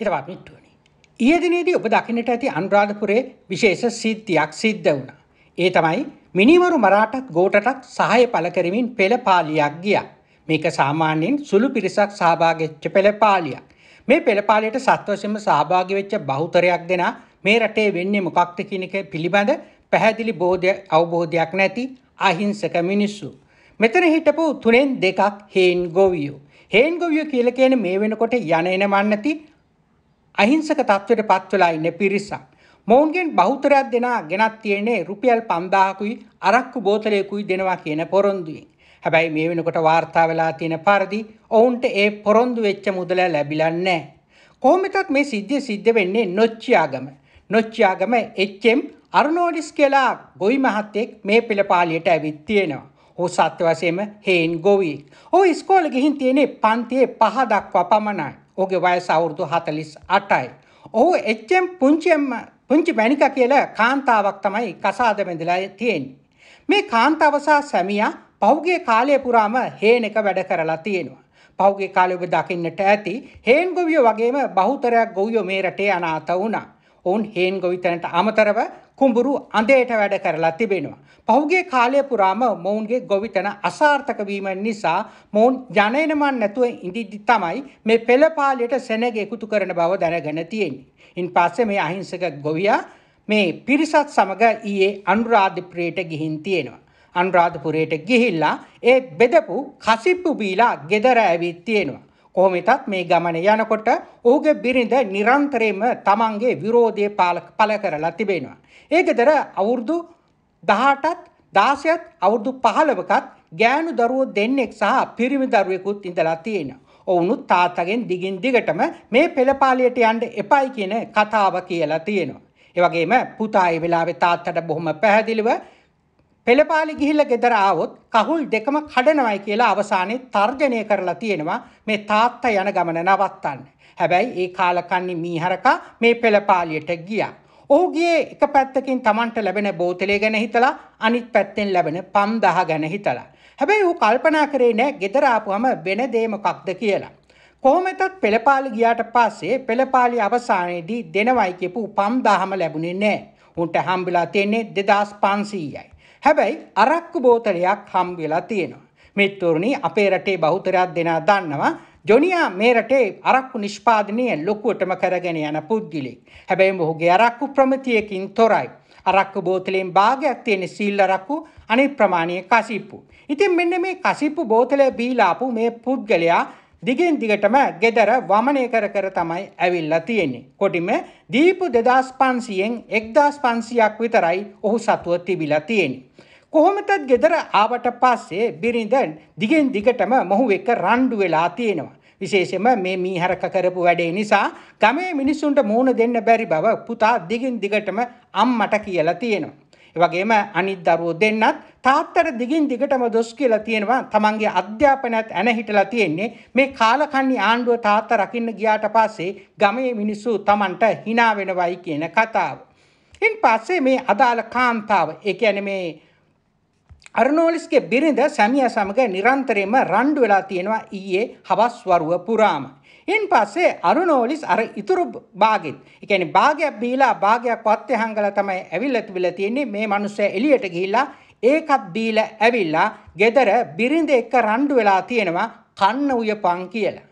හිරවත් මිට්ටුවනි. ඊයේ දිනේදී ඔබ දකින්නට ඇති අනුරාධපුරයේ විශේෂ සිද්ධියක් සිද්ධ වුණා. ඒ තමයි මිනිමරු මරාටත් ගෝටටත් සහාය පළ කරමින් පෙළපාලියක් ගියා. මේක සාමාන්‍යයෙන් සුළු පිරිසක් සහභාගී වෙච්ච පෙළපාලියක්. මේ පෙළපාලියට සත්වශීම සහභාගී වෙච්ච බහුතරයක් දෙනා මේ රටේ වෙන්නේ මොකක්ද කියන එක පිළිබඳ පැහැදිලි බෝධය අවබෝධයක් නැති අහිංසක මිනිස්සු. මෙතන හිටපු තුනෙන් දෙකක් හේන් ගොවියෝ. හේන් ගොවියෝ කියලා කියන්නේ මේ වෙනකොට යන එන මන්නති අහිංසක තත්ත්වයට පත්වලා ඉන්න පිරිසක්. මොවුන්ගෙන් බෞතරයක් දෙනා ගෙනත් තියන්නේ රුපියල් පන්දාහකුයි අරක්කු බෝතලයකුයි දෙනවා කියන පොරොන්දුවෙන්. හැබැයි මේ වෙනකොට වාර්තා වෙලා තියෙන පරිදි ඔවුන්ට ඒ පොරොන්දු වෙච්ච මුදල ලැබිලා නැහැ. කොහොමදත් මේ සිද්ධිය සිද්ධ වෙන්නේ නොච්චියාගම. නොච්චියාගම එච්.එම්. අරුණෝඩිස් කියලා ගොවි මහත්තයෙක් මේ පෙළපාලියට ඇවිත් තියෙනවා. හෝ සත්‍ය වශයෙන්ම හේන් ගොවී. ඔහු ඉස්කෝලේ ගිහින් තියෙන්නේ පන්තියේ පහ දක්වා පමණයි. ඔහුගේ වයස අවුරුදු 48යි. ඔහු එච්චම් පුංචිම්ම පුංචි මැණික කියලා කාන්තාවක් තමයි කසාද බැඳලා තියෙන්නේ. මේ කාන්තාව සහ සැමියා පහුගිය කාලය පුරාම හේන එක වැඩ කරලා තියෙනවා. පහුගිය කාලේ ඔබ දකින්නට ඇති හේන් ගොවියෝ වගේම බහුතරයක් ගොවියෝ මේ රටේ අනාථ වුණා. ඔවුන් හේන් ගොවිතැනට අමතරව කුඹුරු අඳයට වැඩ කරලා තිබෙනවා. පහුගේ කාලය පුරාම මොවුන්ගේ ගොවිතැන අසාර්ථක වීම නිසා මොවුන් ජනයනමන් නැතුව ඉඳිද්දි තමයි මේ පෙළපාලියට සෙනග එකතු කරන බව දැනගෙන තියෙන්නේ. ඉන් පස්සේ මේ අහිංසක ගොවියා මේ පිරිසත් සමග ඊයේ අනුරාධපුරයට ගිහින් තියෙනවා. අනුරාධපුරයට ගිහිල්ලා ඒ බෙදපු කසිප්පු බීලා ගෙදර ඇවිත් තියෙනවා. කොහොම වෙතත් මේ ගමන යනකොට ඔහුගේ බිරිඳ නිරන්තරයෙන්ම තමන්ගේ විරෝධය පළ කරලා තිබෙනවා. ඒකතර අවුරුදු 18ත් 16ත් අවුරුදු 15කත් ගෑනු දරුවෝ දෙන්නෙක් සහ පිරිමි දරුවෙකුත් ඉඳලා තියෙනවා. ඔවුනුත් තාත්තගෙන් දිගින් දිගටම මේ පෙළපාලියට යන්න එපයි කියන කතාව කියලා තියෙනවා. ඒ වගේම පුතා ඒ වෙලාවේ තාත්තට බොහොම පැහැදිලිව පෙළපාලි ගිහිල්ල ගෙදර ආවොත් කහුල් දෙකම කඩනවයි කියලා අවසානයේ තර්ජනය කරලා තියෙනවා මේ තාත්තා යන ගමන නවත්තන්න. හැබැයි ඒ කාලකන්නේ මීහරකා මේ පෙළපාලියට ගියා. ඔහුගේ එක පැත්තකින් Tamanට ලැබෙන බෝතලය ගැන හිතලා අනිත් පැත්තෙන් ලැබෙන 5000 ගැන හිතලා. හැබැයි ඌ කල්පනා කරේ නෑ ගෙදර ආපුවම වෙන දේ මොකක්ද කියලා. කොහොමතත් පෙළපාලි ගියාට පස්සේ පෙළපාලි අවසානයේදී දෙනවයි කියපු 5000ම ලැබුණේ නෑ. උන්ට හම්බලා තියන්නේ 2500යි. හැබැයි අරක්කු බෝතලයක් හම් වෙලා තියෙනවා. මිත්තුරුණි අපේ රටේ බහුතරයක් දෙනා දන්නවා ජොනියා මේ රටේ අරක්කු නිෂ්පාදනය ලොකුවටම කරගෙන යන පුද්ගිලෙක්. හැබැයි ඔහුගේ අරක්කු ප්‍රමතියකින් තොරයි. අරක්කු බෝතලයෙන් භාගයක් තියෙන සීල් අරක්කු අනිත් ප්‍රමාණය කසිප්පු. ඉතින් මෙන්න මේ කසිප්පු බෝතලය බීලාපු මේ පුද්ගලයා දිගින් දිගටම ගෙදර වමනය කර කර තමයි ඇවිල්ලා තියෙන්නේ. කොටිම දීපු දෙදස් පන්සියෙන් එක්දස් පන්සියක් විතරයි ඔහු සතුව තිබිලා තියෙන්නේ. කොහොමතත් ගෙදර ආවට පස්සේ බිරිඳන් දිගෙන් දිගටම මොහු එක රණ්ඩු වෙලා තියෙනවා. විශේෂම මේ මීහරක කරපු වැඩේ නිසා ගමේ මිනිස්සුන්ට මූුණ දෙන්න බැරි බව පුතා දිගින් දිගටම අම්මට කියලා තියෙනවා. වගේම අනිත් දරුවෝ දෙන්නත් තාත්තට දිගින් දිගටම දොස් කියලා තියෙනවා තමන්ගේ අධ්‍යාපනයත් ඇන හිටලා තියෙන්නේ මේ කාලකන්ණි ආණ්ඩුව තාත්ත රකින්න ගියාට පස්සේ ගමේ මිනිස්සු තමන්ට hina වෙනවයි කියන කතාව. ඉන් පස්සේ මේ අදාළ කාන්තාව ඒ කියන්නේ මේ අර්නෝලිස්ගේ බිරිඳ සැමියා සමග නිරන්තරයෙන්ම රණ්ඩු වෙලා තියෙනවා ඊයේ හවස් වරුව පුරාම. එන් පස්සේ අරුණෝලිස් අර ඉතුරු භාගෙත්. ඒ කියන්නේ භාගයක් බීලා භාගයක් වත්තේ හංගලා තමයි ඇවිල්ලා තිබිලා තියෙන්නේ. මේ මිනිස්සයා එළියට ගිහිල්ලා ඒකත් බීලා ඇවිල්ලා ගෙදර බිරිඳ එක්ක රණ්ඩු වෙලා තියෙනවා කන්න උයපන් කියලා.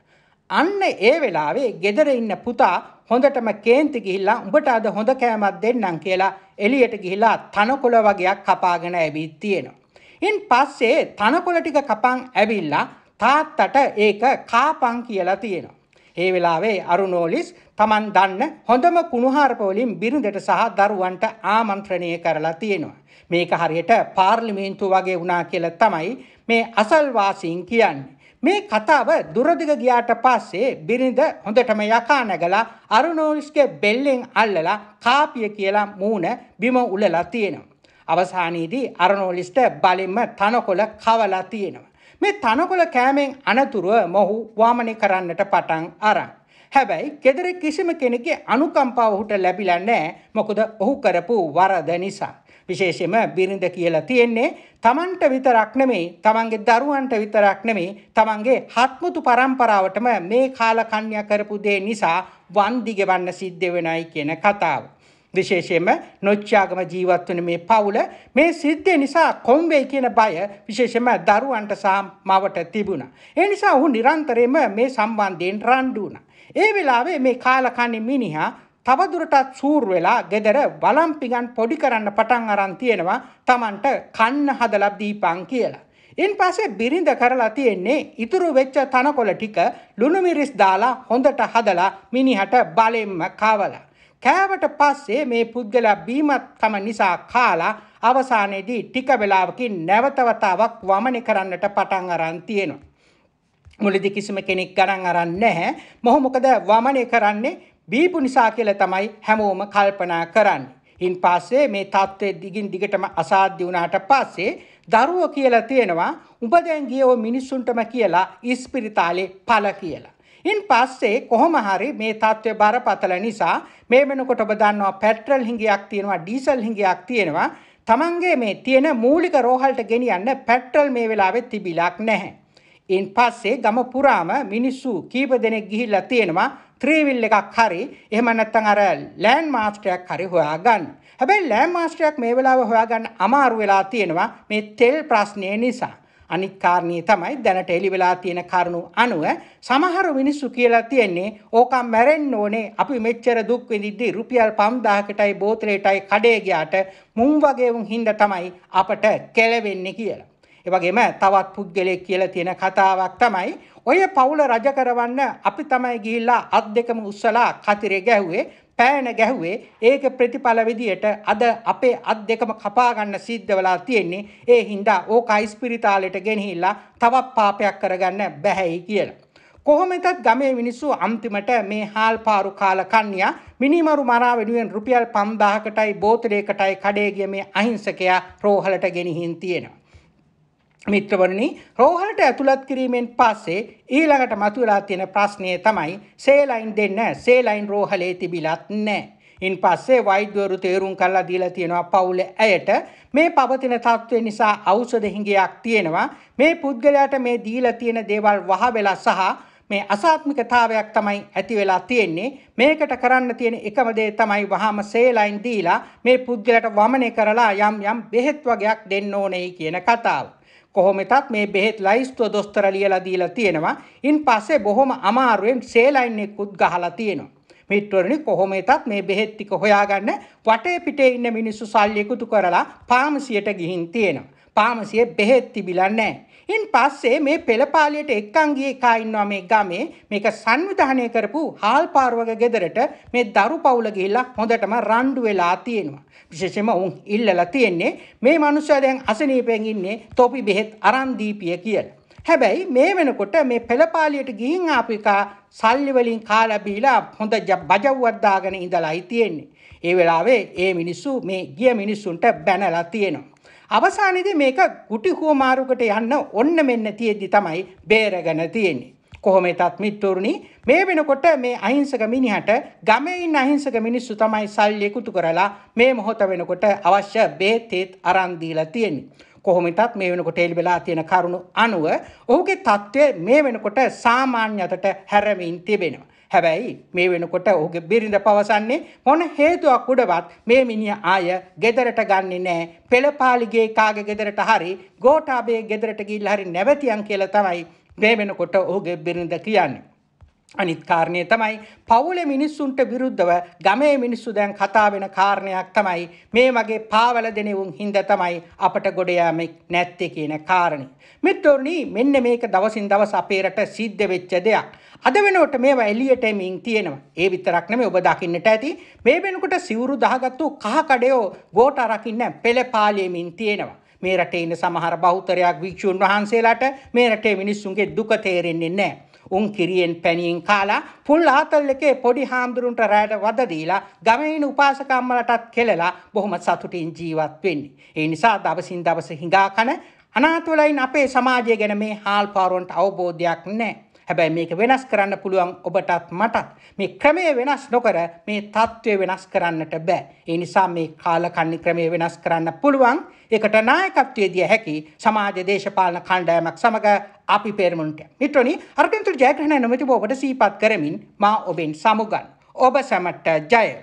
අන්න ඒ වෙලාවේ ගෙදර ඉන්න පුතා හොඳටම කේන්ති ගිහිල්ලා උඹට අද හොඳ කෑමක් දෙන්නම් කියලා එළියට ගිහිලා තනකොළ වගේක් කපාගෙන ඇවිත් තියෙනවා. ඉන් පස්සේ තනකොළ ටික කපන් ඇවිල්ලා තාත්තට ඒක කාපන් කියලා තියෙනවා. ඒ වෙලාවේ අරුණෝලිස් Taman දන්න හොඳම කුණුහarp වලින් බිරිඳට සහ දරුවන්ට ආමන්ත්‍රණය කරලා තියෙනවා. මේක හරියට පාර්ලිමේන්තු වගේ වුණා කියලා තමයි මේ අසල්වාසීන් කියන්නේ. මේ කතාව දුරදිග ගියාට පස්සේ බිරිඳ හොඳටම යකා නැගලා අරුණෝලිස්ගේ බෙල්ලෙන් අල්ලලා කාපිය කියලා මූණ බිම උලලා තියෙනවා. අවසානයේදී අරනෝලිස්ට බලින්ම තනකොළ කවලා තියෙනවා. මේ තනකොළ කෑමෙන් අනතුරුව මොහු වාමනය කරන්නට පටන් අරන්. හැබැයි ගෙදර කිසිම කෙනෙකේ අනුකම්පාව ඔහුට ලැබිලා නැහැ මොකද ඔහු කරපු වරද නිසා. විශේෂයෙන්ම බිරිඳ කියලා තියෙන්නේ තමන්ට විතරක් නෙමෙයි තමන්ගේ දරුවන්ට විතරක් නෙමෙයි තමන්ගේ හත්මුතු පරම්පරාවටම මේ කාල කන්‍යා කරපු දේ නිසා වන්දි ගෙවන්න සිද්ධ වෙනයි කියන කතාව. විශේෂයෙන්ම නොච්චාගම ජීවත් වෙන මේ පවුල මේ සිද්ධිය නිසා කොම්බෙයි කියන බය විශේෂයෙන්ම දරුවන්ට සහ මවට තිබුණා. ඒ නිසා ඔහු නිරන්තරයෙන්ම මේ සම්බන්ධයෙන් රණ්ඩු වුණා. ඒ වෙලාවේ මේ කාලකන්ණි මිනිහා තවදුරටත් සූර් වෙලා ගෙදර බලම්පිගන් පොඩි කරන්න පටන් අරන් තියෙනවා Tamanට කන්න හදලා දීපන් කියලා. ඉන් පස්සේ බිරිඳ කරලා තියෙන්නේ ඉතුරු වෙච්ච තනකොළ ටික ලුණු මිරිස් දාලා හොඳට හදලා මිනිහට බලෙන්ම කවලා. කෑවට පස්සේ මේ පුද්ගලයා බීමත්කම නිසා කාලා අවසානයේදී ටික වෙලාවකින් නැවතවතාවක් වමනය කරන්නට පටන් අරන් තියෙනවා. මුලදි කිසිම කෙනෙක් ගණන් අරන් නැහැ. මොහො මොකද වමනය කරන්නේ බීපු නිසා කියලා තමයි හැමෝම කල්පනා කරන්නේ. ඉන් පස්සේ මේ தත්ත්වයේ දිගින් දිගටම අසාධ්‍ය වුණාට පස්සේ දරුවෝ කියලා තියෙනවා උඹ දැන් ගියේ ඔය මිනිස්සුන්ටම කියලා ඉස්පිරිතාලේ පළ කියලා. ඉන් පස්සේ කොහොම හරි මේ තත්ත්වය බරපතල නිසා මේ වෙනකොට ඔබ දන්නවා පෙට්‍රල් හිඟයක් තියෙනවා ඩීසල් හිඟයක් තියෙනවා තමන්ගේ මේ තියෙන මූලික රෝහල්ට ගෙනියන්න පෙට්‍රල් මේ වෙලාවේ තිබිලක් නැහැ. ඉන් පස්සේ ගම පුරාම මිනිස්සු කීප දෙනෙක් ගිහිල්ලා තියෙනවා ත්‍රීවිල් එකක් හරි එහෙම නැත්නම් අර ලෑන්ඩ් මාස්ටරයක් හරි හොයාගන්න. හැබැයි ලෑන්ඩ් මාස්ටරයක් මේ වෙලාවේ හොයාගන්න අමාරු වෙලා තියෙනවා මේ තෙල් ප්‍රශ්නය නිසා. අනිත් කාරණේ තමයි දැනට එලි වෙලා තියෙන කරුණු අනුව සමහර මිනිස්සු කියලා තියෙන්නේ ඕකම් මැරෙන්න ඕනේ අපි මෙච්චර දුක් විඳිද්දී රුපියල් 5000කටයි බෝතලයටයි කඩේ ගියාට මුන් වගේ වුන් හින්දා තමයි අපට කෙලවෙන්නේ කියලා. ඒ වගේම තවත් පුද්ගලයෙක් කියලා තියෙන කතාවක් තමයි ඔය පවුල රජ කරවන්න අපි තමයි ගිහිල්ලා අත් දෙකම උස්සලා කතිරේ ගැහුවේ පෑන ගැහුවේ ඒක ප්‍රතිඵල විදියට අද අපේ අත් දෙකම කපා ගන්න සිද්ධ වෙලා තියෙන්නේ. ඒ හින්දා ඕකයි ස්පිරිතාලයට ගෙනහිල්ලා තවත් පාපයක් කරගන්න බැහැයි කියලා. කොහොමෙතත් ගමේ මිනිස්සු අන්තිමට මේ හාල් පාරු කාල කන්‍යා මිනිමරු මරා වෙනුවෙන් රුපියල් 5000කටයි බෝතලයකටයි කඩේ ගිය මේ අහිංසකයා රෝහලට ගෙනihin තියෙනවා. මිත්‍රවරණි රෝහලට ඇතුළත් කිරීමෙන් පස්සේ ඊළඟට මතුවලා තියෙන ප්‍රශ්නය තමයි සේලයින් දෙන්න සේලයින් රෝහලේ තිබිලත් නැහැ. ඉන් පස්සේ වෛද්‍යවරු තේරුම් කරලා දීලා තියෙනවා පවුල ඇයට මේ පවතින තත්ත්වය නිසා ඖෂධ හිඟයක් තියෙනවා මේ පුද්ගලයාට මේ දීලා තියෙන දේවල් වහ වෙලා සහ මේ අසාත්මිකතාවයක් තමයි ඇති වෙලා තියෙන්නේ මේකට කරන්න තියෙන එකම දේ තමයි වහාම සේලයින් දීලා මේ පුද්ගලයාට වමනය කරලා යම් යම් බෙහෙත් වගේක් දෙන්න ඕනේ කියන කතාව කොහොමතත් මේ බෙහෙත් ලයිස්තුව දොස්තර ලියලා දීලා තියෙනවා. ඉන් පස්සේ බොහොම අමාරුවෙන් සේලයින් එක්කුත් ගහලා තියෙනවා. මිත්‍රවරනි කොහොම එතත් මේ බෙහෙත් ටික හොයාගන්න වටේ පිටේ ඉන්න මිනිස්සු සල්ලි එකතු කරලා පාමසියට ගිහින් තියෙනවා. පාමසියේ බෙහෙත් තිබිලා නැහැ. ඉන් පස්සේ මේ පෙළපාලියට එක්කන් ගිය එකා ඉන්නවා මේ ගමේ මේක සංවිධානය කරපු හාල් පාරුවක ගෙදරට මේ දරු පවුල ගිහිල්ලා හොඳටම රණ්ඩු වෙලා තියෙනවා. විශේෂයෙන්ම උන් ඉල්ලලා තියෙන්නේ මේ මනුස්සයා දැන් අසනීපෙන් ඉන්නේ තොපි බෙහෙත් අරන් දීපිය කියලා. හැබැයි මේ වෙනකොට මේ පෙළපාලියට ගිහින් ආපු එක සල්ලි වලින් කාලා බීලා හොඳ බජව්වක් දාගෙන ඉඳලායි තියෙන්නේ. ඒ වෙලාවේ ඒ මිනිස්සු මේ ගිය මිනිස්සුන්ට බැනලා තියෙනවා. අවසානයේදී මේක ගුටි හුවමාරුකට යන්න ඔන්න මෙන්න තියෙද්දි තමයි බේරගෙන තියෙන්නේ. කොහොම වෙතත් මිත්තුරුනි මේ වෙනකොට මේ අහිංසක මිනිහට ගමේ ඉන්න අහිංසක මිනිස්සු තමයි සල්ලි එකතු කරලා මේ මොහොත වෙනකොට අවශ්‍ය බේතෙත් අරන් දීලා තියෙන්නේ. කොහොම වෙතත් මේ වෙනකොට එළි වෙලා තියෙන කරුණු අනුව ඔහුගේ තත්ත්වය මේ වෙනකොට සාමාන්‍යතට හැරමින් තිබෙනවා. හැබැයි මේ වෙනකොට ඔහුගේ බිරිඳ පවසන්නේ මොන හේතුවක් උඩවත් මේ මිනිහ ආය ගෙදරට ගන්නේ නෑ පෙළපාලිගේ කාගේ ගෙදරට හරි ගෝඨාභයේ ගෙදරට ගිහිල්ලා හරි නැවතියන් කියලා තමයි මේ වෙනකොට ඔහුගේ බිරිඳ කියන්නේ අනිත් කාරණය තමයි පවුලේ මිනිස්සුන්ට විරුද්ධව ගමේ මිනිස්සු දැන් කතා වෙන කාරණයක් තමයි මේ වගේ පාවල දෙනෙවුන් හින්දා තමයි අපට ගොඩ යෑමක් නැත්තේ කියන කාරණේ. මෙතොරණි මෙන්න මේක දවසින් දවස අපේ රට සිද්ධ වෙච්ච දෙයක්. අද වෙනකොට මේවා එළියට එමින් තියෙනවා. ඒ විතරක් නෙමෙයි ඔබ දකින්නට ඇති මේ වෙනකොට සිවුරු දහගත්තු කහ කඩයෝ ගෝට අරකින් නැහැ පෙළපාලියමින් තියෙනවා. මේ රටේ ඉන්න සමහර බෞතරයක් වික්ෂුන් වහන්සේලාට මේ රටේ මිනිස්සුන්ගේ දුක තේරෙන්නේ නැහැ. උන් කිරියෙන් පැණියෙන් කාලා ෆුල් ආතල් එකේ පොඩි හාමුදුරුන්ට රැයට වද දීලා ගමේ ඉන්න උපාසකම්මලටත් කෙලලා බොහොම සතුටින් ජීවත් වෙන්නේ. ඒ නිසා දවසින් දවස හිඟා කන අනාථ අපේ සමාජය ගැන මේ හාල් පාරුවන්ට අවබෝධයක් නැහැ. හැබැයි මේක වෙනස් කරන්න පුළුවන් ඔබටත් මටත් මේ ක්‍රමය වෙනස් නොකර මේ තත්ත්වය වෙනස් කරන්නට බෑ. ඒ නිසා මේ කාලකන්ණි ක්‍රමය වෙනස් කරන්න පුළුවන්. ඒකට නායකත්වයේ දිය හැකි සමාජ දේශපාලන කණ්ඩායමක් සමග අපි පෙරමුණට. මිත්‍රනි, අර්ගන්තුල් ජයග්‍රහණ නොමැතිව ඔබට සීපත් කරමින් මා ඔබෙන් සමුගන්. ඔබ සැමට ජය